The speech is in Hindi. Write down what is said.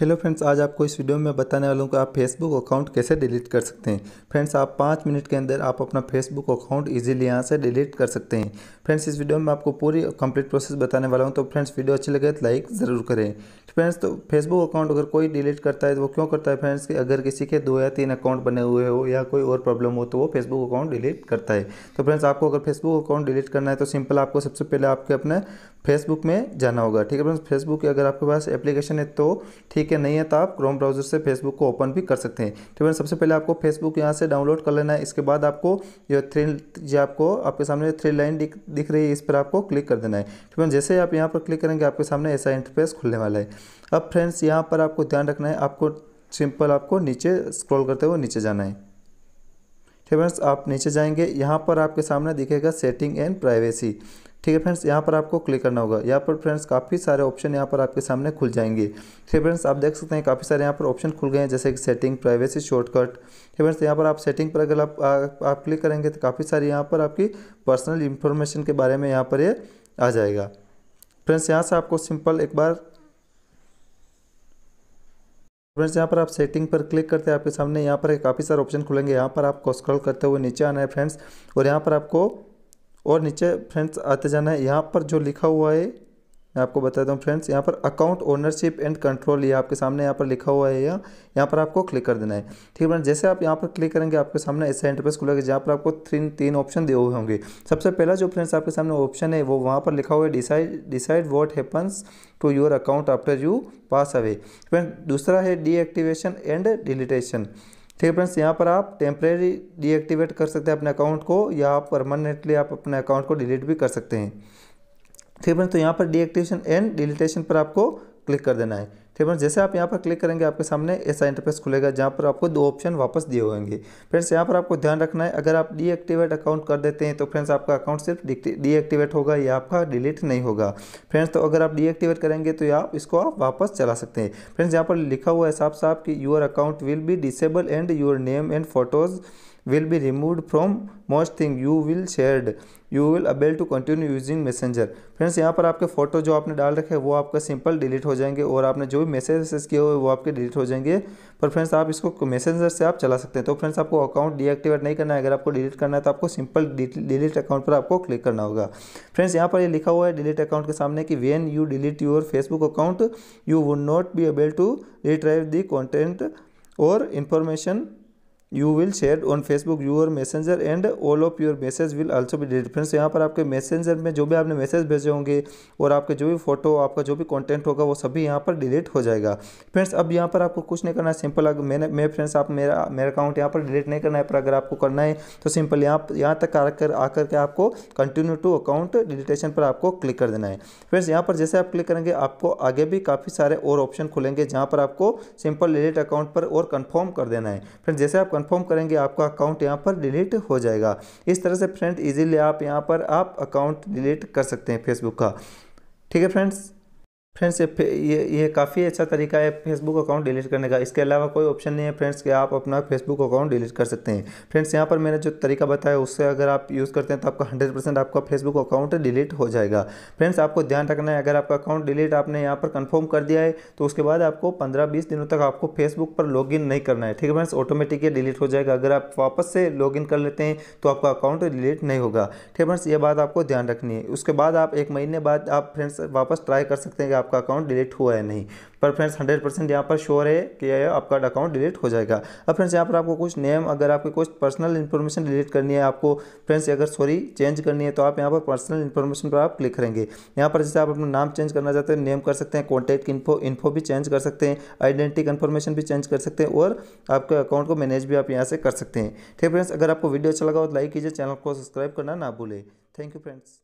हेलो फ्रेंड्स आज आपको इस वीडियो में बताने वाला हूँ कि आप फेसबुक अकाउंट कैसे डिलीट कर सकते हैं फ्रेंड्स आप पाँच मिनट के अंदर आप अपना फेसबुक अकाउंट इजीली यहाँ से डिलीट कर सकते हैं फ्रेंड्स इस वीडियो में आपको पूरी कंप्लीट प्रोसेस बताने वाला हूँ तो फ्रेंड्स वीडियो अच्छी लगे तो लाइक ज़रूर करें फ्रेंड्स तो फेसबुक अकाउंट अगर कोई डिलीट करता है तो वो क्यों करता है फ्रेंड्स कि अगर किसी के दो या तीन अकाउंट बने हुए हो या कोई और प्रॉब्लम हो तो वो फेसबुक अकाउंट डिलीट करता है तो फ्रेंड्स आपको अगर फेसबुक अकाउंट डिलीट करना है तो सिंपल आपको सबसे पहले आपके अपने फेसबुक में जाना होगा ठीक है फ्रेंड्स फेसबुक अगर आपके पास एप्लीकेशन है तो ठीक ठीक है नहीं है तो आप क्रोम ब्राउजर से फेसबुक को ओपन भी कर सकते हैं ठीक तो है सबसे पहले आपको फेसबुक यहाँ से डाउनलोड कर लेना है इसके बाद आपको जो थ्री जो आपको आपके सामने थ्री लाइन दिख दिख रही है इस पर आपको क्लिक कर देना है ठीक तो है जैसे आप यहाँ पर क्लिक करेंगे आपके सामने ऐसा इंटरफेस खुलने वाला है अब फ्रेंड्स यहाँ पर आपको ध्यान रखना है आपको सिंपल आपको नीचे स्क्रॉल करते हुए नीचे जाना है ठीक तो है आप नीचे जाएंगे यहाँ पर आपके सामने दिखेगा सेटिंग एंड प्राइवेसी ठीक है फ्रेंड्स यहाँ पर आपको क्लिक करना होगा यहाँ पर फ्रेंड्स काफ़ी सारे ऑप्शन यहाँ पर आपके सामने खुल जाएंगे ठीक है फ्रेंड्स आप देख सकते हैं काफ़ी सारे यहाँ पर ऑप्शन खुल गए हैं जैसे कि सेटिंग प्राइवेसी शॉर्टकट ठीक है फ्रेंड्स यहाँ पर आप सेटिंग पर अगर आप, आप, क्लिक करेंगे तो काफ़ी सारे यहाँ पर आपकी पर्सनल इन्फॉर्मेशन के बारे में यहाँ पर ये यह आ जाएगा फ्रेंड्स यहाँ से आपको सिंपल एक बार फ्रेंड्स यहाँ पर आप सेटिंग पर क्लिक करते हैं आपके सामने यहाँ पर काफ़ी सारे ऑप्शन खुलेंगे यहाँ पर आपको स्क्रॉल करते हुए नीचे आना है फ्रेंड्स और यहाँ पर आपको और नीचे फ्रेंड्स आते जाना है यहाँ पर जो लिखा हुआ है मैं आपको बताता हूँ फ्रेंड्स यहाँ पर अकाउंट ओनरशिप एंड कंट्रोल ये आपके सामने यहाँ पर लिखा हुआ है या यहाँ पर आपको क्लिक कर देना है ठीक है जैसे आप यहाँ पर क्लिक करेंगे आपके सामने ऐसा इंटरफेस खुलेगा जहाँ पर आपको तीन तीन ऑप्शन दिए हुए होंगे सबसे पहला जो फ्रेंड्स आपके सामने ऑप्शन है वो वहाँ पर लिखा हुआ है decide decide what happens to your account after you pass away friend दूसरा है डीएक्टिवेशन एंड डिलीटेशन ठीक है फ्रेंड्स यहाँ पर आप टेम्प्रेरी डीएक्टिवेट कर सकते हैं अपने अकाउंट को या आप परमानेंटली आप अपने अकाउंट को डिलीट भी कर सकते हैं ठीक है फ्रेंड्स तो यहाँ पर डीएक्टिवेशन एंड डिलीटेशन पर आपको क्लिक कर देना है फ्रेंड्स जैसे आप यहाँ पर क्लिक करेंगे आपके सामने ऐसा इंटरफेस खुलेगा जहाँ पर आपको दो ऑप्शन वापस दिए होंगे फ्रेंड्स यहाँ पर आपको ध्यान रखना है अगर आप डीएक्टिवेट अकाउंट कर देते हैं तो फ्रेंड्स आपका अकाउंट सिर्फ डीएक्टिवेट होगा या आपका डिलीट नहीं होगा फ्रेंड्स तो अगर आप डीएक्टिवेट करेंगे तो आप इसको आप वापस चला सकते हैं फ्रेंड्स यहाँ पर लिखा हुआ है साफ साफ कि your account will be disable and your name and photos will be removed from most thing you will shared you will able to continue using Messenger friends यहाँ पर आपके फोटो जो आपने डाल रखे हैं वो आपका सिंपल डिलीट हो जाएंगे और आपने जो भी मैसेज किए हुए वो आपके डिलीट हो जाएंगे पर फ्रेंड्स आप इसको मैसेंजर से आप चला सकते हैं तो फ्रेंड्स आपको अकाउंट डीएक्टिवेट नहीं करना है अगर आपको डिलीट करना है तो आपको सिंपल डिलीट अकाउंट पर आपको क्लिक करना होगा फ्रेंड्स यहाँ पर ये लिखा हुआ है डिलीट अकाउंट के सामने कि when you delete your Facebook account you would not be able to retrieve the content और information you will share on Facebook your Messenger and all of your message will also भी डिलीट फ्रेंड्स यहाँ पर आपके मैसेंजर में जो भी आपने मैसेज भेजे होंगे और आपके जो भी फोटो आपका जो भी कॉन्टेंट होगा वो सभी यहाँ पर डिलीट हो जाएगा फ्रेंड्स अब यहाँ पर आपको कुछ नहीं करना है सिंपल अगर मैंने मैं फ्रेंड्स आप मेरा मेरा अकाउंट यहाँ पर डिलीट नहीं करना है पर अगर आपको करना है तो सिंपल यहाँ यहाँ तक आकर आकर के आपको कंटिन्यू टू अकाउंट डिलीटेशन पर आपको क्लिक कर देना है फ्रेंड्स यहाँ पर जैसे आप क्लिक करेंगे आपको आगे भी काफ़ी सारे और ऑप्शन खुलेंगे जहाँ पर आपको सिंपल डिलीट अकाउंट पर और कन्फर्म कर देना है फ्रेंड्स जैसे आप कंफर्म करेंगे आपका अकाउंट यहाँ पर डिलीट हो जाएगा इस तरह से फ्रेंड इजीली आप यहाँ पर आप अकाउंट डिलीट कर सकते हैं फेसबुक का ठीक है फ्रेंड्स फ्रेंड्स ये ये काफ़ी अच्छा तरीका है फेसबुक अकाउंट डिलीट करने का इसके अलावा कोई ऑप्शन नहीं है फ्रेंड्स कि आप अपना फेसबुक अकाउंट डिलीट कर सकते हैं फ्रेंड्स यहाँ पर मैंने जो तरीका बताया उससे अगर आप यूज़ करते हैं तो आपका हंड्रेड परसेंट आपका फेसबुक अकाउंट डिलीट हो जाएगा फ्रेंड्स आपको ध्यान रखना है अगर आपका अकाउंट डिलीट आपने यहाँ पर कन्फर्म कर दिया है तो उसके बाद आपको पंद्रह बीस दिनों तक आपको फेसबुक पर लॉग नहीं करना है ठीक है फ्रेंड्स ऑटोमेटिक डिलीट हो जाएगा अगर आप वापस से लॉग कर लेते हैं तो आपका अकाउंट डिलीट नहीं होगा ठीक है फ्रेंड्स ये बात आपको ध्यान रखनी है उसके बाद आप एक महीने बाद आप फ्रेंड्स वापस ट्राई कर सकते हैं आपका अकाउंट डिलीट हुआ है नहीं पर फ्रेंड्स हंड्रेड परसेंट यहाँ पर श्योर है कि आपका अकाउंट डिलीट हो जाएगा अब फ्रेंड्स यहाँ पर आपको कुछ नेम अगर आपके कुछ पर्सनल इन्फॉर्मेशन डिलीट करनी है आपको फ्रेंड्स अगर सॉरी चेंज करनी है तो आप यहाँ पर पर्सनल इन्फॉर्मेशन पर आप क्लिक करेंगे यहाँ पर जैसे आप अपना नाम चेंज करना चाहते हैं नेम कर सकते हैं कॉन्टैक्ट इन्फो इन्फो भी चेंज कर सकते हैं आइडेंटिटी कन्फर्मेशन भी चेंज कर सकते हैं और आपके अकाउंट को मैनेज भी आप यहाँ से कर सकते हैं ठीक है फ्रेंड्स अगर आपको वीडियो अच्छा लगा हो तो लाइक कीजिए चैनल को सब्सक्राइब करना ना भूलें थैंक यू फ्रेंड्स